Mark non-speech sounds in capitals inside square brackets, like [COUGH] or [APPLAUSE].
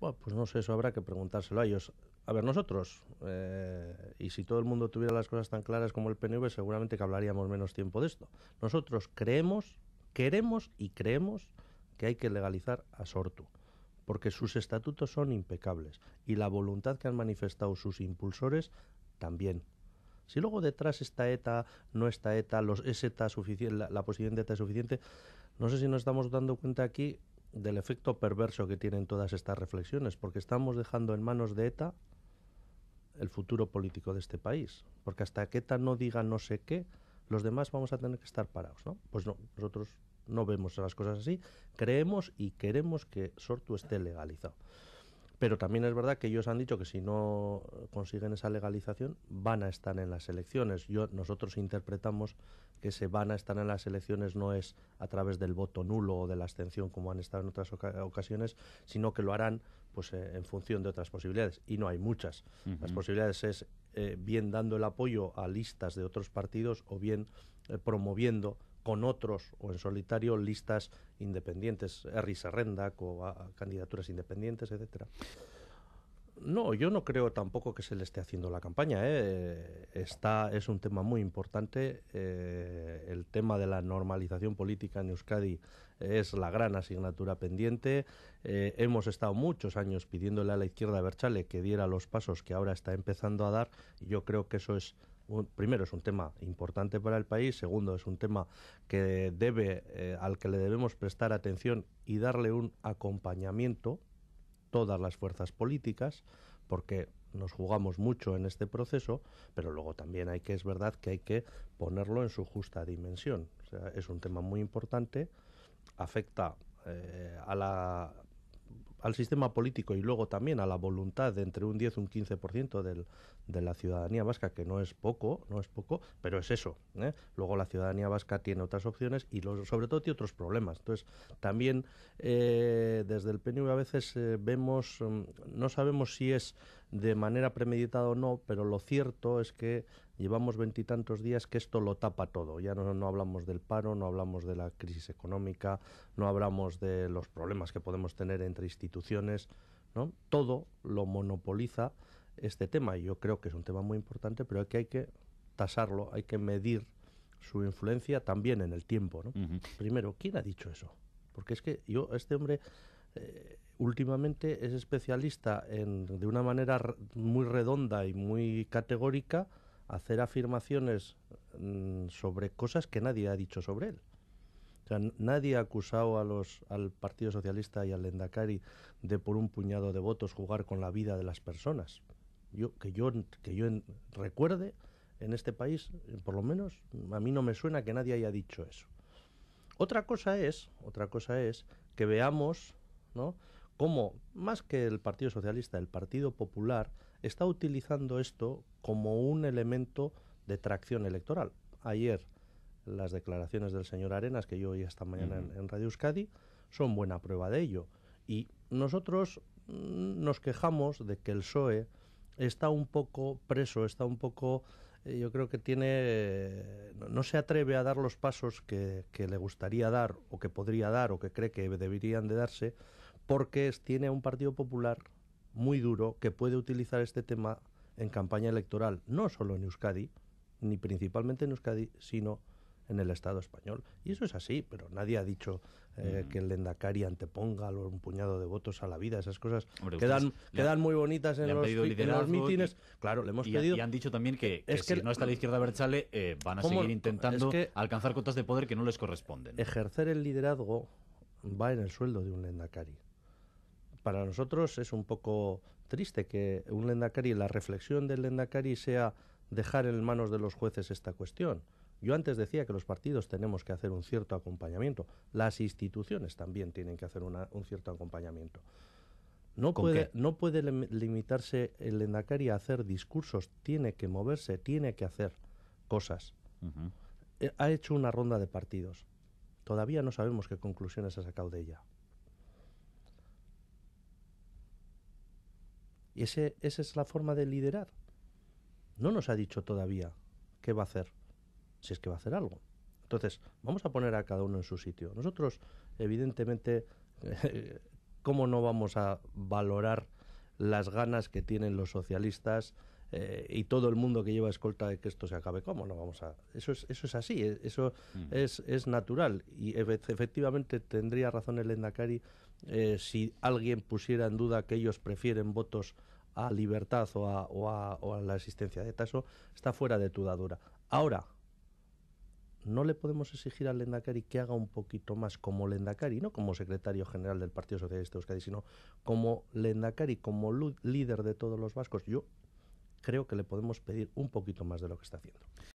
Bueno, pues no sé, eso habrá que preguntárselo a ellos. A ver, nosotros, eh, y si todo el mundo tuviera las cosas tan claras como el PNV, seguramente que hablaríamos menos tiempo de esto. Nosotros creemos, queremos y creemos que hay que legalizar a Sortu, porque sus estatutos son impecables y la voluntad que han manifestado sus impulsores también. Si luego detrás está ETA, no está ETA, los, es suficiente, la posición de ETA es suficiente, no sé si nos estamos dando cuenta aquí del efecto perverso que tienen todas estas reflexiones, porque estamos dejando en manos de ETA el futuro político de este país, porque hasta que ETA no diga no sé qué, los demás vamos a tener que estar parados, ¿no? Pues no, nosotros no vemos las cosas así, creemos y queremos que Sortu esté legalizado. Pero también es verdad que ellos han dicho que si no consiguen esa legalización van a estar en las elecciones. Yo, nosotros interpretamos que se van a estar en las elecciones no es a través del voto nulo o de la abstención como han estado en otras ocasiones, sino que lo harán pues eh, en función de otras posibilidades y no hay muchas. Las posibilidades es eh, bien dando el apoyo a listas de otros partidos o bien eh, promoviendo con otros o en solitario listas independientes, Harry Serrenda, candidaturas independientes, etcétera. No, yo no creo tampoco que se le esté haciendo la campaña. ¿eh? Está, es un tema muy importante. Eh, el tema de la normalización política en Euskadi es la gran asignatura pendiente. Eh, hemos estado muchos años pidiéndole a la izquierda Berchale que diera los pasos que ahora está empezando a dar. yo creo que eso es primero es un tema importante para el país, segundo es un tema que debe, eh, al que le debemos prestar atención y darle un acompañamiento todas las fuerzas políticas, porque nos jugamos mucho en este proceso, pero luego también hay que, es verdad que hay que ponerlo en su justa dimensión. es un tema muy importante, afecta eh, a la al sistema político y luego también a la voluntad de entre un 10 y un 15% del, de la ciudadanía vasca, que no es poco, no es poco, pero es eso. ¿eh? Luego la ciudadanía vasca tiene otras opciones y los, sobre todo tiene otros problemas. Entonces, también eh, desde el PNV a veces eh, vemos, mm, no sabemos si es de manera premeditada o no, pero lo cierto es que llevamos veintitantos días que esto lo tapa todo. Ya no, hablamos del paro, no hablamos de la crisis económica, no hablamos de los problemas que podemos tener entre instituciones, ¿no? Todo lo monopoliza este tema y yo creo que es un tema muy importante, pero aquí hay que tasarlo, hay que medir su influencia también en el tiempo, Primero, ¿quién ha dicho eso? Porque es que yo, este hombre... Eh, últimamente es especialista en, de una manera muy redonda y muy categórica, hacer afirmaciones mm, sobre cosas que nadie ha dicho sobre él. nadie ha acusado a los, al Partido Socialista y al Endacari de por un puñado de votos jugar con la vida de las personas. que yo, que yo recuerde, en este país, por lo menos, a mí no me suena que nadie haya dicho eso. Otra cosa es, otra cosa es que veamos, ¿no? cómo, más que el Partido Socialista, el Partido Popular está utilizando esto como un elemento de tracción electoral. Ayer las declaraciones del señor Arenas, que yo oí esta mañana en, Radio Euskadi, son buena prueba de ello. Y nosotros mm, nos quejamos de que el PSOE está un poco preso, está un poco, eh, yo creo que tiene, no se atreve a dar los pasos que, que le gustaría dar o que podría dar o que cree que deberían de darse porque tiene un Partido Popular muy duro que puede utilizar este tema en campaña electoral, no solo en Euskadi, ni principalmente en Euskadi, sino en el Estado español. Y eso es así, pero nadie ha dicho eh, mm. que el Lendakari anteponga un puñado de votos a la vida, esas cosas quedan, quedan muy bonitas en, los, en los mítines. Y, claro, le hemos Y han dicho también que, si no está la izquierda Berchale, eh, van a seguir intentando alcanzar cotas de poder que no les corresponden. Ejercer el liderazgo va en el sueldo de un Lendakari para nosotros es un poco triste que un Lendakari, la reflexión del Lendakari sea dejar en manos de los jueces esta cuestión. Yo antes decía que los partidos tenemos que hacer un cierto acompañamiento. Las instituciones también tienen que hacer un cierto acompañamiento. No puede, no puede limitarse el Lendakari a hacer discursos, tiene que moverse, tiene que hacer cosas. Eh, ha hecho una ronda de partidos. Todavía no sabemos qué conclusiones ha sacado de ella. Y ese, esa es la forma de liderar. No nos ha dicho todavía qué va a hacer, si es que va a hacer algo. Entonces, vamos a poner a cada uno en su sitio. Nosotros, evidentemente, [LAUGHS] ¿cómo no vamos a valorar las ganas que tienen los socialistas eh, y todo el mundo que lleva escolta de que esto se acabe. ¿Cómo no vamos a.? Eso es, eso es así, eh, eso mm. es, es natural. Y efectivamente tendría razón el Endacari eh, si alguien pusiera en duda que ellos prefieren votos a libertad o a, la existencia de Taso, está fuera de dudadura. Ahora, no le podemos exigir al Lendakari que haga un poquito más como Lendakari, no como secretario general del Partido Socialista de Euskadi, sino como Lendakari, como líder de todos los vascos. Yo creo que le podemos pedir un poquito más de lo que está haciendo.